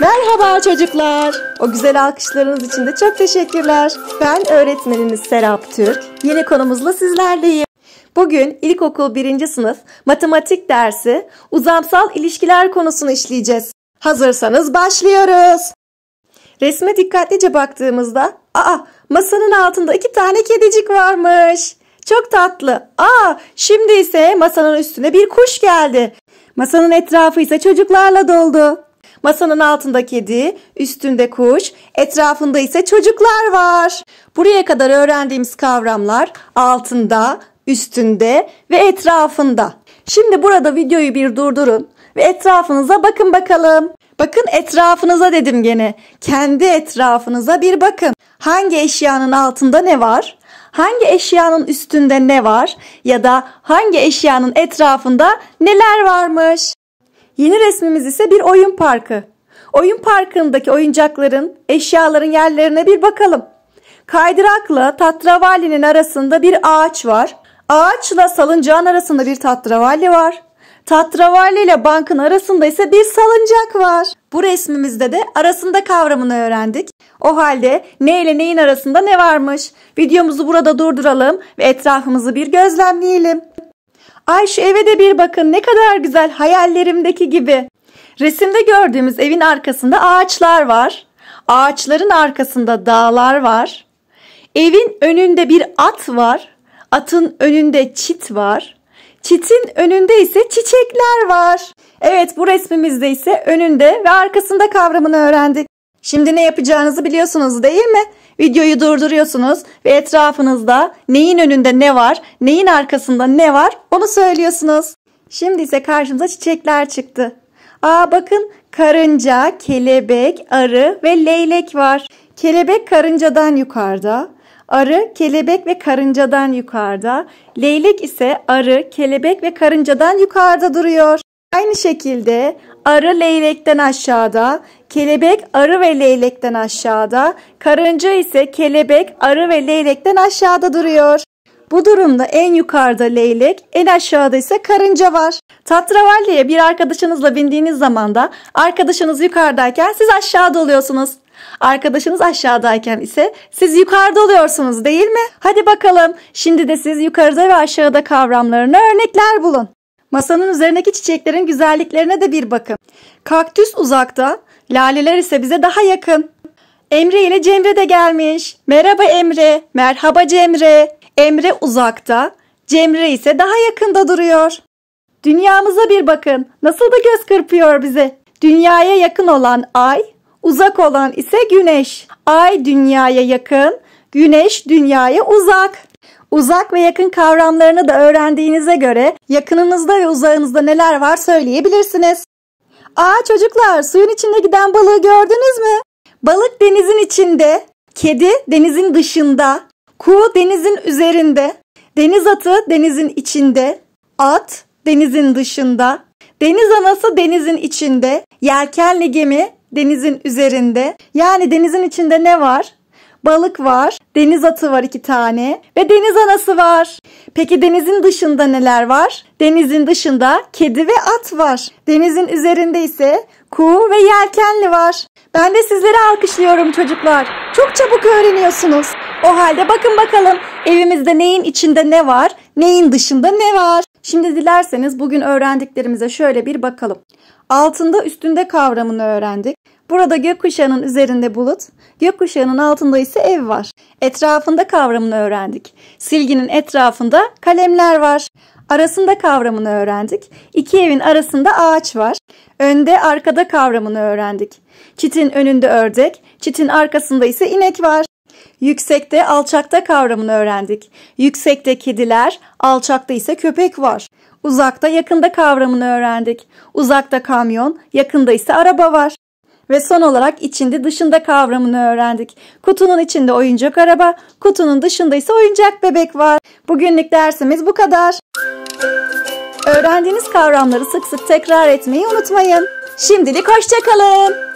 Merhaba çocuklar. O güzel alkışlarınız için de çok teşekkürler. Ben öğretmeniniz Serap Türk. Yeni konumuzla sizlerleyim. Bugün ilkokul 1. sınıf matematik dersi uzamsal ilişkiler konusunu işleyeceğiz. Hazırsanız başlıyoruz. Resme dikkatlice baktığımızda, aa masanın altında iki tane kedicik varmış. Çok tatlı. Aa, şimdi ise masanın üstüne bir kuş geldi. Masanın etrafı ise çocuklarla doldu. Masanın altında kedi, üstünde kuş, etrafında ise çocuklar var. Buraya kadar öğrendiğimiz kavramlar altında, üstünde ve etrafında. Şimdi burada videoyu bir durdurun ve etrafınıza bakın bakalım. Bakın etrafınıza dedim gene. Kendi etrafınıza bir bakın. Hangi eşyanın altında ne var? hangi eşyanın üstünde ne var ya da hangi eşyanın etrafında neler varmış. Yeni resmimiz ise bir oyun parkı. Oyun parkındaki oyuncakların, eşyaların yerlerine bir bakalım. Kaydırakla tatravalinin arasında bir ağaç var. Ağaçla salıncağın arasında bir tatravalli var. Tatravalli ile bankın arasında ise bir salıncak var. Bu resmimizde de arasında kavramını öğrendik. O halde ne ile neyin arasında ne varmış? Videomuzu burada durduralım ve etrafımızı bir gözlemleyelim. Ay şu eve de bir bakın ne kadar güzel hayallerimdeki gibi. Resimde gördüğümüz evin arkasında ağaçlar var. Ağaçların arkasında dağlar var. Evin önünde bir at var. Atın önünde çit var. Çitin önünde ise çiçekler var. Evet bu resmimizde ise önünde ve arkasında kavramını öğrendik. Şimdi ne yapacağınızı biliyorsunuz değil mi? Videoyu durduruyorsunuz ve etrafınızda neyin önünde ne var, neyin arkasında ne var onu söylüyorsunuz. Şimdi ise karşımıza çiçekler çıktı. Aa bakın karınca, kelebek, arı ve leylek var. Kelebek karıncadan yukarıda, Arı, kelebek ve karıncadan yukarıda. Leylek ise arı, kelebek ve karıncadan yukarıda duruyor. Aynı şekilde arı leylekten aşağıda, kelebek arı ve leylekten aşağıda, karınca ise kelebek arı ve leylekten aşağıda duruyor. Bu durumda en yukarıda leylek, en aşağıda ise karınca var. Tatravalliye bir arkadaşınızla bindiğiniz zaman da arkadaşınız yukarıdayken siz aşağıda oluyorsunuz. Arkadaşınız aşağıdayken ise siz yukarıda oluyorsunuz değil mi? Hadi bakalım şimdi de siz yukarıda ve aşağıda kavramlarına örnekler bulun. Masanın üzerindeki çiçeklerin güzelliklerine de bir bakın. Kaktüs uzakta, laleler ise bize daha yakın. Emre ile Cemre de gelmiş. Merhaba Emre, merhaba Cemre. Emre uzakta, Cemre ise daha yakında duruyor. Dünyamıza bir bakın. Nasıl da göz kırpıyor bize. Dünyaya yakın olan ay, Uzak olan ise güneş. Ay dünyaya yakın, güneş dünyaya uzak. Uzak ve yakın kavramlarını da öğrendiğinize göre yakınınızda ve uzağınızda neler var söyleyebilirsiniz. Aa çocuklar suyun içinde giden balığı gördünüz mü? Balık denizin içinde, kedi denizin dışında, kuğu denizin üzerinde, deniz atı denizin içinde, at denizin dışında, deniz anası denizin içinde, yelkenli gemi denizin üzerinde. Yani denizin içinde ne var? Balık var, deniz atı var iki tane ve deniz anası var. Peki denizin dışında neler var? Denizin dışında kedi ve at var. Denizin üzerinde ise kuğu ve yelkenli var. Ben de sizleri alkışlıyorum çocuklar. Çok çabuk öğreniyorsunuz. O halde bakın bakalım evimizde neyin içinde ne var, neyin dışında ne var? Şimdi dilerseniz bugün öğrendiklerimize şöyle bir bakalım. Altında üstünde kavramını öğrendik. Burada gökkuşağının üzerinde bulut, gökkuşağının altında ise ev var. Etrafında kavramını öğrendik. Silginin etrafında kalemler var. Arasında kavramını öğrendik. İki evin arasında ağaç var. Önde arkada kavramını öğrendik. Çitin önünde ördek, çitin arkasında ise inek var. Yüksekte alçakta kavramını öğrendik. Yüksekte kediler, alçakta ise köpek var. Uzakta yakında kavramını öğrendik. Uzakta kamyon, yakında ise araba var. Ve son olarak içinde dışında kavramını öğrendik. Kutunun içinde oyuncak araba, kutunun dışında ise oyuncak bebek var. Bugünlük dersimiz bu kadar. Öğrendiğiniz kavramları sık sık tekrar etmeyi unutmayın. Şimdilik hoşçakalın.